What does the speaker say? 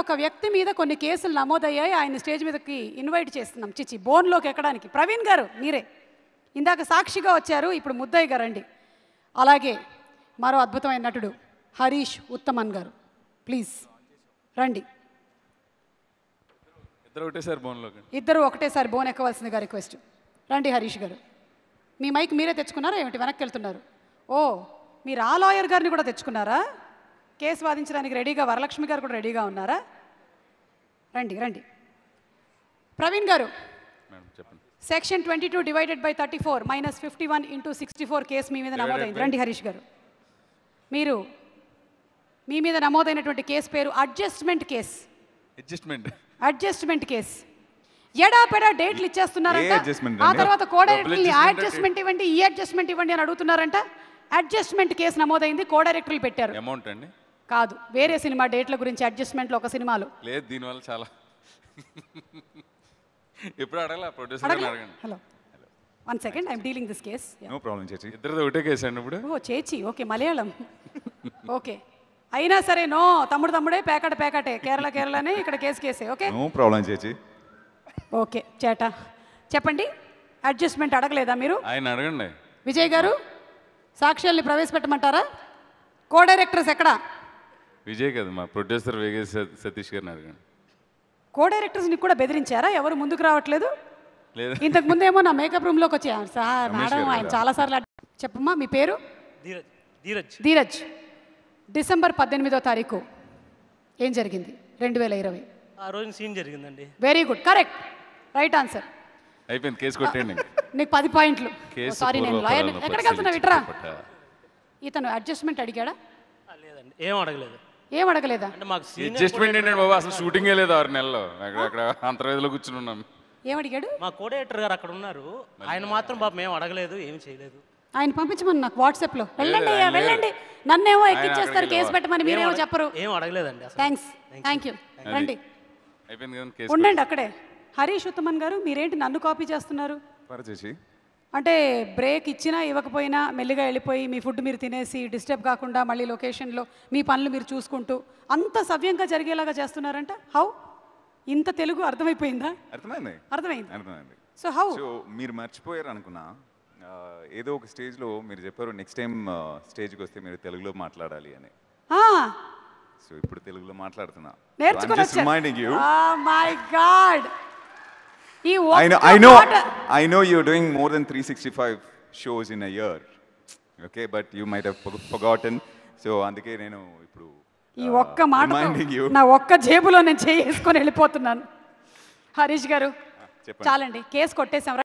ఒక వ్యక్తి మీద కొన్ని కేసులు నమోదయ్యాయి ఆయన స్టేజ్ మీదకి ఇన్వైట్ చేస్తున్నాం చిచ్చి బోన్లోకి ఎక్కడానికి ప్రవీణ్ గారు మీరే ఇందాక సాక్షిగా వచ్చారు ఇప్పుడు ముద్దయ్య గారు అండి అలాగే మరో అద్భుతమైన నటుడు హరీష్ ఉత్తమన్ గారు ప్లీజ్ రండి ఇద్దరు ఒకటేసారి బోన్లోకి ఇద్దరు ఒకటేసారి బోన్ గారు రిక్వెస్ట్ రండి హరీష్ గారు మీ మైక్ మీరే తెచ్చుకున్నారా ఏమిటి వెనక్కి వెళ్తున్నారు ఓ మీరు ఆ లాయర్ గారిని కూడా తెచ్చుకున్నారా కేసు వాదించడానికి రెడీగా వరలక్ష్మి గారు కూడా రెడీగా ఉన్నారా రండి రండి ప్రవీణ్ గారు section twenty two divided by thirty four minus fifty one into sixty four case మీ మీద నమోదైంది రండి హరీష్ గారు మీరు మీ మీద నమోదైనటువంటి కేసు పేరు adjustment case adjustment adjustment case ఎడాపెడా డేట్లు ఇచ్చేస్తున్నారంట ఆ తర్వాత కోడైరెక్టర్ని ఆ అడ్జస్ట్మెంట్ ఇవ్వండి ఈ అడ్జస్ట్మెంట్ ఇవ్వండి అని అడుగుతున్నారంట అడ్జస్ట్మెంట్ కేసు నమోదైంది కోడైరెక్టర్లు పెట్టారు అమౌంట్ అండి కాదు వేరే సినిమా డేట్ల గురించి అడ్జస్ట్మెంట్లు ఒక సినిమాలు లేదు దీనివల్ల చాలా ఎప్పుడు అడగల ప్రొడ్యూసర్ అడగండి hello one second I'm dealing this case no problem చేచి ఇద్దరు ఒకటే కేసు అండి ఇప్పుడు ఓ చేచి ఓకే మలయాళం ఓకే అయినా సరే నో తమ్ముడు తమ్ముడే పేకట పేకటే కేరళ కేరళనే ఇక్కడ కేసు కేసే ఓకే నో ప్రాబ్లం చేచి ఓకే చేట చెప్పండి అడ్జస్ట్మెంట్ అడగలేదా మీరు ఆయన అడగండి విజయ్ గారు సాక్ష్యాల్ని ప్రవేశపెట్టమంటారా కో డైరెక్టర్స్ ఎక్కడా విజయ్ కదా మా ప్రొడ్యూసర్ విజయ్ సతీష్ గారిని అడగండి కో ని కూడా బెదిరించారా ఎవరు ముందుకు రావట్లేదు లేదు ఇంతకు ఏమో నా మేకప్ రూమ్లోకి వచ్చాను సార్ మేడం ఆయన చాలా సార్లు చెప్పమ్మా మీ పేరు ధీరజ్ ధీరజ్ డిసెంబర్ పద్దెనిమిదో తారీఖు ఏం జరిగింది రెండు వేల ఇరవై ఆ రోజు సీన్ జరిగిందండి very good correct right answer అయిపోయింది కేసు కొట్టండి నీకు పది పాయింట్లు సారీ నేను లాయర్ ఎక్కడికి వెళ్తున్నా విట్రా ఇతను అడ్జస్ట్మెంట్ అడిగాడా లేదండి ఏం అడగలేదు ఏం లేదు ఆరు కూర్చుని ఉన్నాను మా గారు అక్కడ ఉన్నారు ఆయన మాత్రం బాబు మేము అడగలేదు ఏం చేయలేదు ఆయన పంపించమని నాకు వాట్సాప్ లో వెళ్ళండి వెళ్ళండి నన్ను ఏమో ఎక్కించేస్తారు కేసు పెట్టమని మీరేమో చెప్పరు ఏం థ్యాంక్స్ థ్యాంక్ యూ రండి ఉండండి అక్కడే హరీష్ ఉత్తమన్ గారు మీరేంటి నన్ను కాపీ చేస్తున్నారు అంటే బ్రేక్ ఇచ్చినా ఇవ్వకపోయినా మెల్లిగా వెళ్ళిపోయి మీ ఫుడ్ మీరు తినేసి డిస్టర్బ్ కాకుండా మళ్ళీ లొకేషన్లో మీ పనులు మీరు చూసుకుంటూ అంత సవ్యంగా జరిగేలాగా చేస్తున్నారంట హౌ ఇంత తెలుగు అర్థమైపోయిందా అర్థమైంది అర్థమైంది అర్థమైంది సో హౌ సో మీరు మర్చిపోయారు అనుకున్నా ఏదో ఒక స్టేజ్లో మీరు చెప్పారు నెక్స్ట్ టైం స్టేజ్కి వస్తే మీరు తెలుగులో మాట్లాడాలి అని సో ఇప్పుడు తెలుగులో మాట్లాడుతున్నా మై గాడ్ ఈ I know I know I know you doing more than 365 shows in a year okay but you might forgotten so అందుకే నేను ఇప్పుడు ఈ ఒక్క uh, మాట నా ఒక్క జేబులో నేను చేసుకొని వెళ్ళిపోతున్నాను హరీష్ గారు చాలండి కేసు కొట్టేసాం